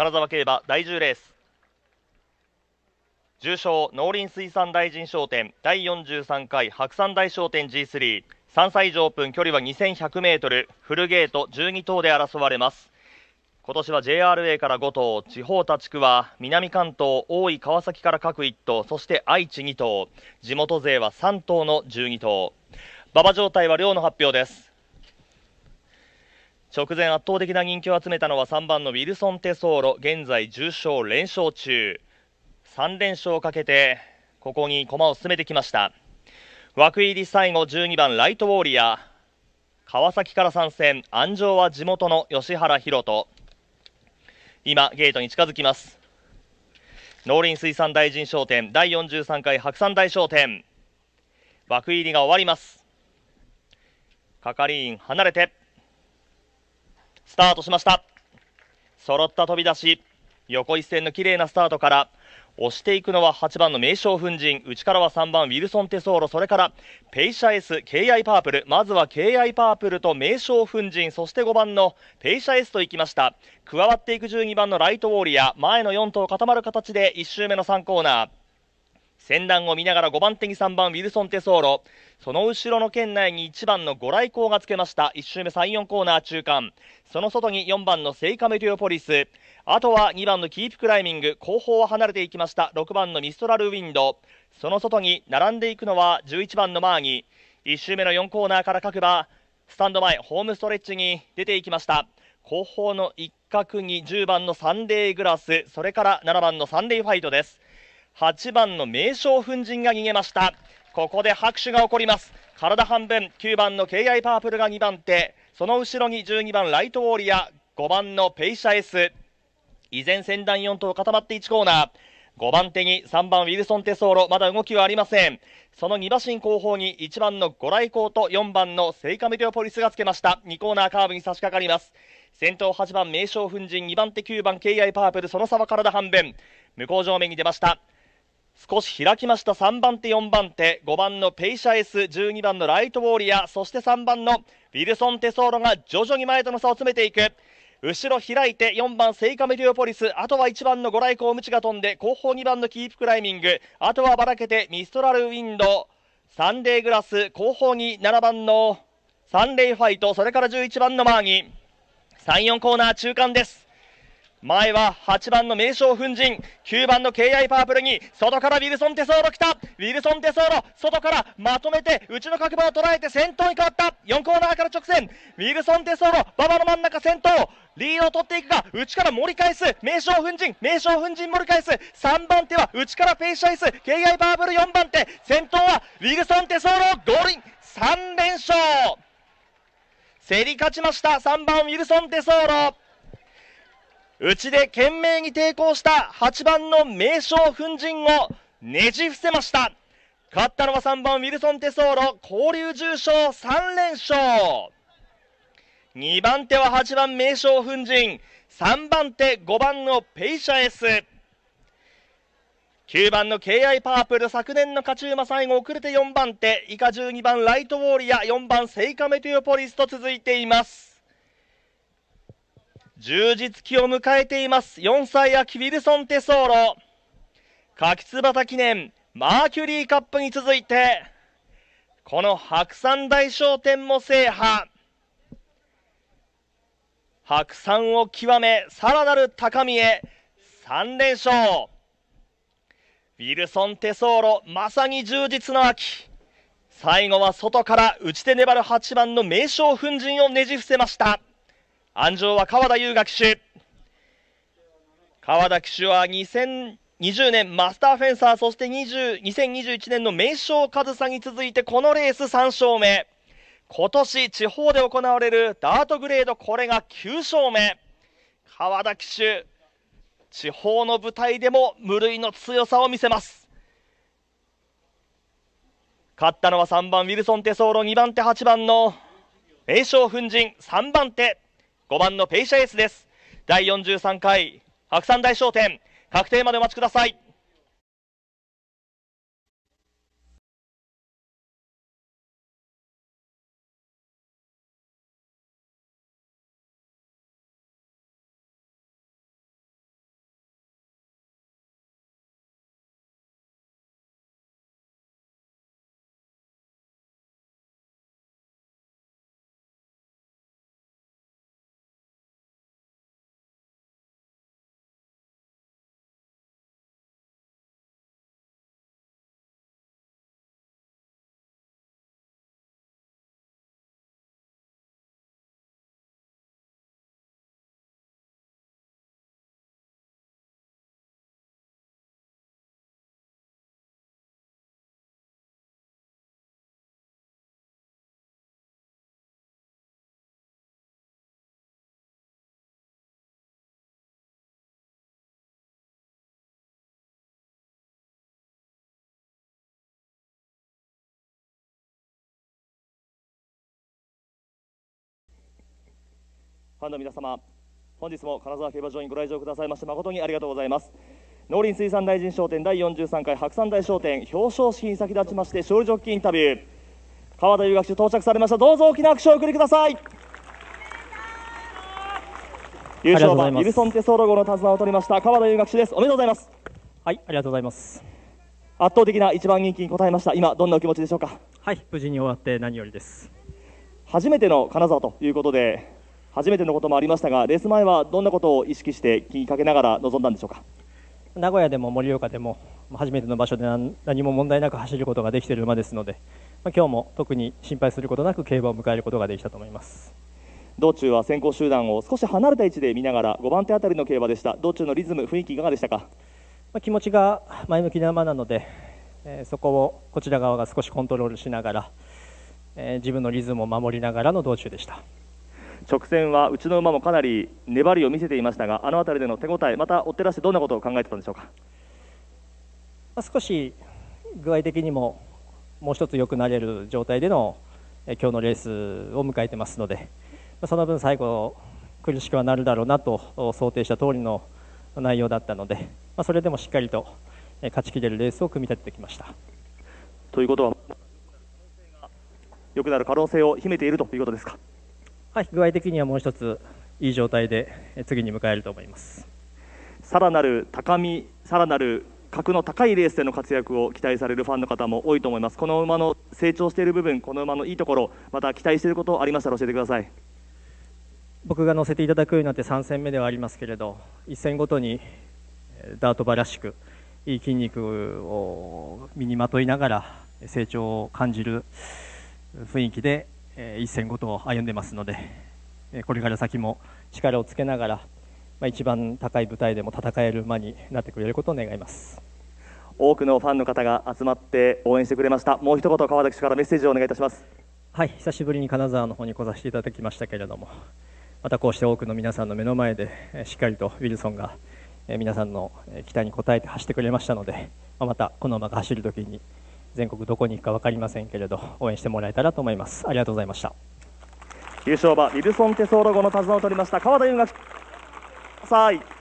金沢競馬第10レース重賞農林水産大臣商店第43回白山大商店 G33 歳以上オープン距離は 2100m フルゲート12頭で争われます今年は JRA から5頭地方他地区は南関東大井川崎から各1頭そして愛知2頭地元勢は3頭の12頭馬場状態は量の発表です直前圧倒的な人気を集めたのは3番のウィルソン・テソーロ現在10勝連勝中3連勝をかけてここに駒を進めてきました枠入り最後12番ライトウォーリアー川崎から参戦安城は地元の吉原博人今ゲートに近づきます農林水産大臣商店第43回白山大商店枠入りが終わります係員離れてスタートしました揃った飛び出し横一線の綺麗なスタートから押していくのは8番の名将粉塵内からは3番ウィルソン・テソーロそれからペイシャエス、KI パープルまずは KI パープルと名将粉塵そして5番のペイシャエスといきました加わっていく12番のライトウォーリア前の4頭固まる形で1周目の3コーナー戦乱を見ながら5番手に3番ウィルソン・テソーロその後ろの圏内に1番のご来光がつけました1周目3、4コーナー中間その外に4番のセイカメテオポリスあとは2番のキープクライミング後方は離れていきました6番のミストラルウィンドその外に並んでいくのは11番のマーギー1周目の4コーナーから各馬スタンド前ホームストレッチに出ていきました後方の一角に10番のサンデーグラスそれから7番のサンデーファイトです8番の名将粉塵が逃げましたここで拍手が起こります体半分9番の KI パープルが2番手その後ろに12番ライトウォーリア5番のペイシャエス依然先団4頭固まって1コーナー5番手に3番ウィルソン・テソーロまだ動きはありませんその2馬身後方に1番のイ来光と4番のセイカメデオポリスがつけました2コーナーカーブに差し掛かります先頭8番名将粉塵2番手9番 KI パープルその差は体半分向こう上面に出ました少し開きました3番手、4番手、5番のペイシャエス、12番のライトウォーリア、そして3番のウィルソン・テソーロが徐々に前との差を詰めていく。後ろ開いて4番セイカメディオポリスあとは1番のイ来光ムチが飛んで後方2番のキープクライミングあとはばらけてミストラルウィンドサンデーグラス後方に7番のサンデーファイトそれから11番のマーギー34コーナー中間です前は8番の名将粉塵9番の KI パープルに外からウィルソン・テソーロ来たウィルソン・テソーロ外からまとめて内の角馬を捉えて先頭に変わった4コーナーから直線ウィルソン・テソーロ馬場の真ん中先頭リードを取っていくが内から盛り返す名将粉塵名将粉塵盛り返す3番手は内からフェイシャイス KI パープル4番手先頭はウィルソン・テソーロゴールイン3連勝競り勝ちました3番ウィルソン・テソーロちで懸命に抵抗した8番の名将粉塵をねじ伏せました勝ったのは3番ウィルソン・テソーロ交流重賞3連勝2番手は8番名将粉塵3番手5番のペイシャエス9番の K.I. パープル昨年の勝ち馬最後遅れて4番手以下12番ライトウォーリア4番セイカメテオポリスと続いています充実期を迎えています。4歳秋ウィルソン・テソーロ。柿椿記念マーキュリーカップに続いて、この白山大商店も制覇。白山を極め、さらなる高みへ、3連勝。ウィルソン・テソーロ、まさに充実の秋。最後は外から打ち手粘る8番の名将粉塵をねじ伏せました。安城は川田優雅騎手。川田騎手は2020年マスターフェンサー、そして20 2021年の名将上総に続いてこのレース3勝目。今年地方で行われるダートグレード、これが9勝目。川田騎手、地方の舞台でも無類の強さを見せます。勝ったのは3番ウィルソン・テソーロ2番手8番の名将粉塵3番手5番のペイシャエースです。第43回白山大商店、確定までお待ちください。ファンの皆様本日も金沢競馬場にご来場くださいまして誠にありがとうございます農林水産大臣商店第43回白山大商店表彰式に先立ちまして勝利ジョッキーインタビュー川田遊学中到着されましたどうぞ大きな拍手をお送りください優勝馬ウィルソンテソロゴの手綱を取りました川田遊学手ですおめでとうございますはいありがとうございます圧倒的な一番人気に応えました今どんなお気持ちでしょうかはい無事に終わって何よりです初めての金沢ということで初めてのこともありましたがレース前はどんなことを意識して気にかけながら臨んだんでしょうか名古屋でも盛岡でも初めての場所で何も問題なく走ることができている馬ですので、まあ、今日も特に心配することなく競馬を迎えることができたと思います道中は先行集団を少し離れた位置で見ながら5番手あたりの競馬でした道中のリズム雰囲気いかがでしたか、まあ、気持ちが前向きな馬なので、えー、そこをこちら側が少しコントロールしながら、えー、自分のリズムを守りながらの道中でした。直線はうちの馬もかなり粘りを見せていましたがあの辺りでの手応えまた追ってらしてどんなことを考えてたんでしょうか、ま少し具合的にももう1つ良くなれる状態での今日のレースを迎えてますのでその分最後苦しくはなるだろうなと想定した通りの内容だったので、まそれでもしっかりと勝ちきれるレースを組み立ててきました。ということは良くなる可能性を秘めているということですか。はい、具合的にはもう一ついい状態で次に迎えると思いますさらなる高みさらなる格の高いレースでの活躍を期待されるファンの方も多いと思いますこの馬の成長している部分この馬のいいところまた期待していることありましたら教えてください僕が乗せていただくようになって3戦目ではありますけれど1戦ごとにダート馬らしくいい筋肉を身にまといながら成長を感じる雰囲気で一戦ごと歩んでますので、これから先も力をつけながら、まあ、一番高い舞台でも戦える馬になってくれることを願います。多くのファンの方が集まって応援してくれました。もう一言川崎市からメッセージをお願いいたします。はい、久しぶりに金沢の方に来させていただきましたけれども、またこうして多くの皆さんの目の前でしっかりとウィルソンが皆さんの期待に応えて走ってくれましたので、またこの馬が走るときに全国どこに行くか分かりませんけれど応援してもらえたらと思いますありがとうございました優勝馬イブルソン・テソーロゴの手綱を取りました川田優がさあ